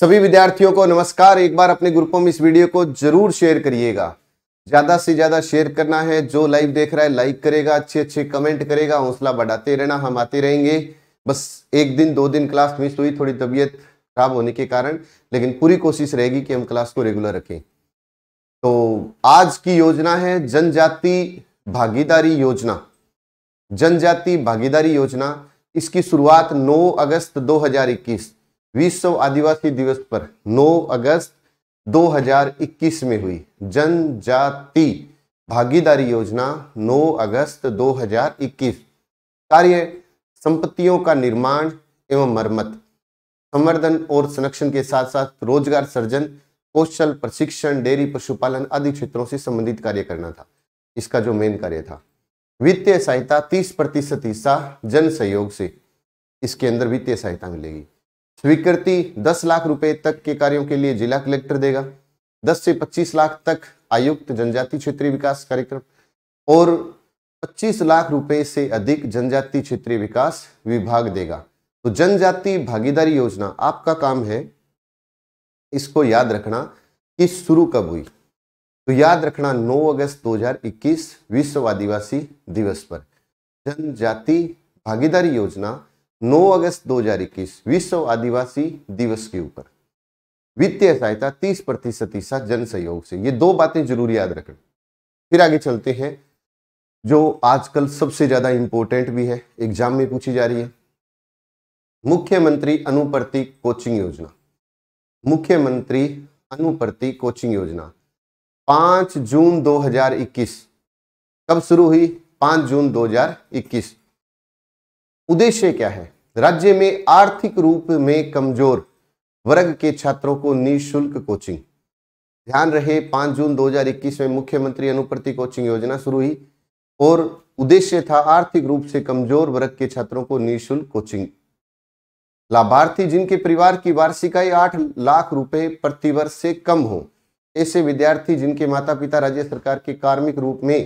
सभी विद्यार्थियों को नमस्कार एक बार अपने ग्रुपों में इस वीडियो को जरूर शेयर करिएगा ज़्यादा से ज़्यादा शेयर करना है जो लाइव देख रहा है लाइक करेगा अच्छे अच्छे कमेंट करेगा हौसला बढ़ाते रहना हम आते रहेंगे बस एक दिन दो दिन क्लास मिस हुई थोड़ी तबीयत खराब होने के कारण लेकिन पूरी कोशिश रहेगी कि हम क्लास को रेगुलर रखें तो आज की योजना है जनजाति भागीदारी योजना जनजाति भागीदारी योजना इसकी शुरुआत 9 अगस्त 2021 विश्व आदिवासी दिवस पर 9 अगस्त 2021 में हुई जनजाति भागीदारी योजना 9 अगस्त 2021 कार्य संपत्तियों का निर्माण एवं मरम्मत संवर्धन और संरक्षण के साथ साथ रोजगार सर्जन कौशल प्रशिक्षण डेयरी पशुपालन आदि क्षेत्रों से संबंधित कार्य करना था इसका जो मेन कार्य था वित्तीय सहायता 30 प्रतिशत हिस्सा जन सहयोग से इसके अंदर वित्तीय सहायता मिलेगी स्वीकृति 10 लाख रुपए तक के कार्यों के लिए जिला कलेक्टर देगा 10 से 25 लाख तक आयुक्त जनजाति क्षेत्रीय विकास कार्यक्रम और 25 लाख रुपए से अधिक जनजाति क्षेत्रीय विकास विभाग देगा तो जनजाति भागीदारी योजना आपका काम है इसको याद रखना कि शुरू कब हुई तो याद रखना 9 अगस्त 2021 विश्व आदिवासी दिवस पर जनजाति भागीदारी योजना 9 अगस्त 2021 विश्व आदिवासी दिवस के ऊपर वित्तीय सहायता 30 प्रतिशत हिस्सा जन सहयोग से ये दो बातें जरूर याद रखें फिर आगे चलते हैं जो आजकल सबसे ज्यादा इंपॉर्टेंट भी है एग्जाम में पूछी जा रही है मुख्यमंत्री अनुप्रति कोचिंग योजना मुख्यमंत्री अनुप्रति कोचिंग योजना पांच जून 2021 कब शुरू हुई पांच जून 2021 उद्देश्य क्या है राज्य में आर्थिक रूप में कमजोर वर्ग के छात्रों को निःशुल्क कोचिंग ध्यान रहे 5 जून 2021 में मुख्यमंत्री अनुप्रति कोचिंग योजना शुरू हुई और उद्देश्य था आर्थिक रूप से कमजोर वर्ग के छात्रों को निःशुल्क कोचिंग लाभार्थी जिनके परिवार की वार्षिक आय आठ लाख रुपए प्रतिवर्ष से कम हो ऐसे विद्यार्थी जिनके माता पिता राज्य सरकार के कार्मिक रूप में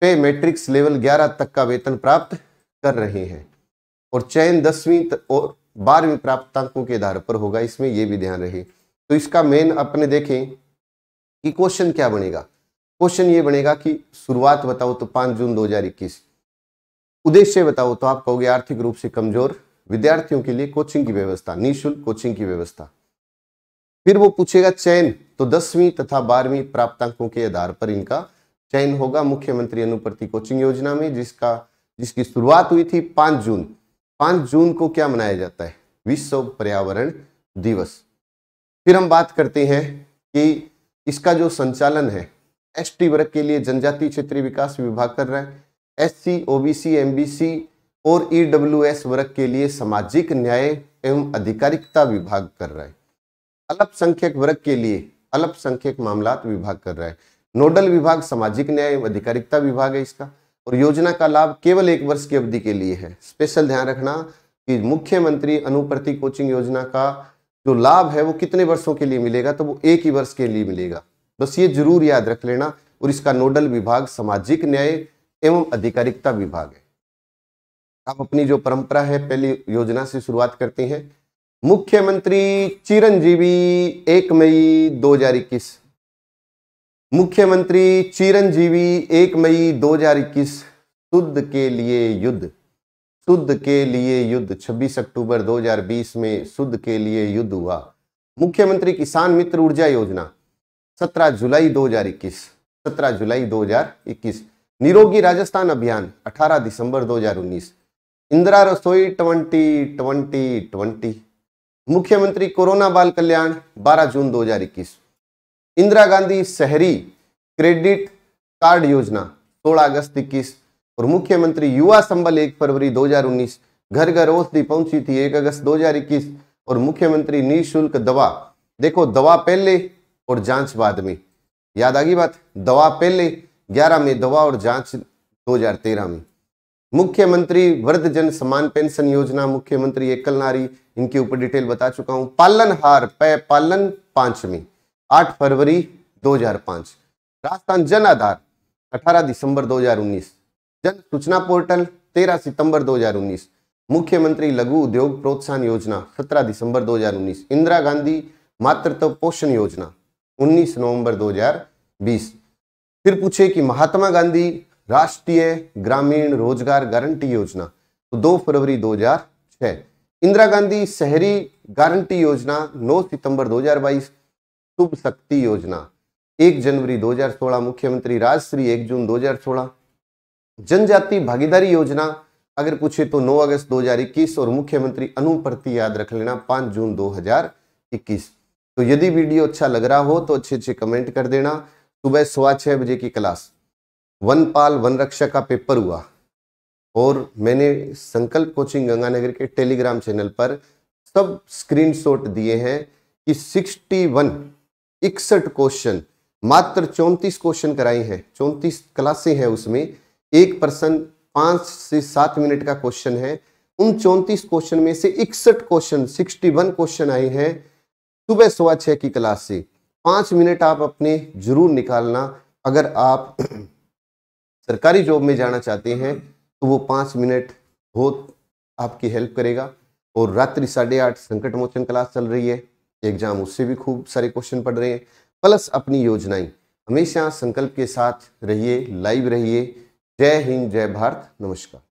पे मैट्रिक्स लेवल 11 तक का वेतन प्राप्त कर रहे हैं और चयन दसवीं और बारहवीं प्राप्तांकों के आधार पर होगा इसमें यह भी ध्यान रहे तो इसका मेन अपने देखें कि क्वेश्चन क्या बनेगा क्वेश्चन ये बनेगा कि शुरुआत बताओ तो पांच जून 2021 उद्देश्य बताओ तो आप कहोगे आर्थिक रूप से कमजोर विद्यार्थियों के लिए कोचिंग की व्यवस्था निःशुल्क कोचिंग की व्यवस्था फिर वो पूछेगा चयन तो दसवीं तथा बारहवीं प्राप्तांकों के आधार पर इनका चयन होगा मुख्यमंत्री अनुप्रति कोचिंग योजना में जिसका जिसकी शुरुआत हुई थी पांच जून पांच जून को क्या मनाया जाता है विश्व पर्यावरण दिवस फिर हम बात करते हैं कि इसका जो संचालन है एस वर्ग के लिए जनजातीय क्षेत्रीय विकास विभाग कर रहा है S C O M B C और ई एस वर्ग के लिए सामाजिक न्याय एवं आधिकारिकता विभाग कर रहा है अल्पसंख्यक वर्ग के लिए अल्पसंख्यक मामला विभाग कर रहा है नोडल विभाग सामाजिक न्याय एवं अधिकारिकता विभाग है इसका और योजना का लाभ केवल एक वर्ष की अवधि के लिए है स्पेशल ध्यान रखना कि मुख्यमंत्री अनुप्रति कोचिंग योजना का जो लाभ है वो कितने वर्षों के लिए मिलेगा तो वो एक ही वर्ष के लिए मिलेगा बस ये जरूर याद रख लेना और इसका नोडल विभाग सामाजिक न्याय एवं अधिकारिकता विभाग है आप अपनी जो परंपरा है पहली योजना से शुरुआत करते हैं मुख्यमंत्री चिरंजीवी एक मई दो मुख्यमंत्री चिरंजीवी एक मई 2021 शुद्ध के लिए युद्ध शुद्ध के लिए युद्ध 26 अक्टूबर 2020 में शुद्ध के लिए युद्ध हुआ मुख्यमंत्री किसान मित्र ऊर्जा योजना 17 जुलाई 2021 17 जुलाई 2021 निरोगी राजस्थान अभियान 18 दिसंबर 2019 Indira Rasoi twenty twenty twenty मुख्यमंत्री कोरोना बाल कल्याण 12 जून 2021 इंदिरा गांधी शहरी क्रेडिट कार्ड योजना 16 अगस्त इक्कीस और मुख्यमंत्री युवा संबल 1 फरवरी 2019 घर घर औषधि पहुंची थी 1 अगस्त 2021 और मुख्यमंत्री निःशुल्क दवा देखो दवा पहले और जांच बाद में याद आ गई बात दवा पहले 11 में दवा और जांच 2013 में मुख्यमंत्री वृद्ध जन सम्मान पेंशन योजना मुख्यमंत्री एकल नारी इनके ऊपर डिटेल बता चुका हूं हार पै पालन पांच में 8 फरवरी 2005 राजस्थान जन आधार 18 दिसंबर 2019 जन सूचना पोर्टल 13 सितंबर 2019 मुख्यमंत्री लघु उद्योग प्रोत्साहन योजना 17 दिसंबर 2019 इंदिरा गांधी मातृत्व पोषण योजना 19 नवंबर 2020 फिर पूछे कि महात्मा गांधी राष्ट्रीय ग्रामीण रोजगार गारंटी योजना तो 2 फरवरी 2006 इंदिरा गांधी शहरी गारंटी योजना 9 सितंबर 2022 शुभ शक्ति योजना एक जनवरी 2016 मुख्यमंत्री राजश्री एक जून 2016 जनजाति भागीदारी योजना अगर पूछे तो 9 अगस्त 2021 और मुख्यमंत्री अनुप्रति याद रख लेना 5 जून 2021 तो यदि वीडियो अच्छा लग रहा हो तो अच्छे अच्छे कमेंट कर देना सुबह सवा छह बजे की क्लास वन पाल वन रक्षा का पेपर हुआ और मैंने संकल्प कोचिंग गंगानगर के टेलीग्राम चैनल पर सब स्क्रीनशॉट दिए हैं कि 61 इकसठ क्वेश्चन मात्र चौंतीस क्वेश्चन कराए हैं चौंतीस क्लासे हैं उसमें एक पर्सन पांच से सात मिनट का क्वेश्चन है उन चौंतीस क्वेश्चन में से इकसठ क्वेश्चन सिक्सटी वन क्वेश्चन आए हैं सुबह सवा छह की क्लास से पांच मिनट आप अपने जरूर निकालना अगर आप सरकारी जॉब में जाना चाहते हैं तो वो पांच मिनट बहुत आपकी हेल्प करेगा और रात्रि साढ़े आठ संकट मोचन क्लास चल रही है एग्जाम उससे भी खूब सारे क्वेश्चन पढ़ रहे हैं प्लस अपनी योजनाएं हमेशा संकल्प के साथ रहिए लाइव रहिए जय हिंद जय भारत नमस्कार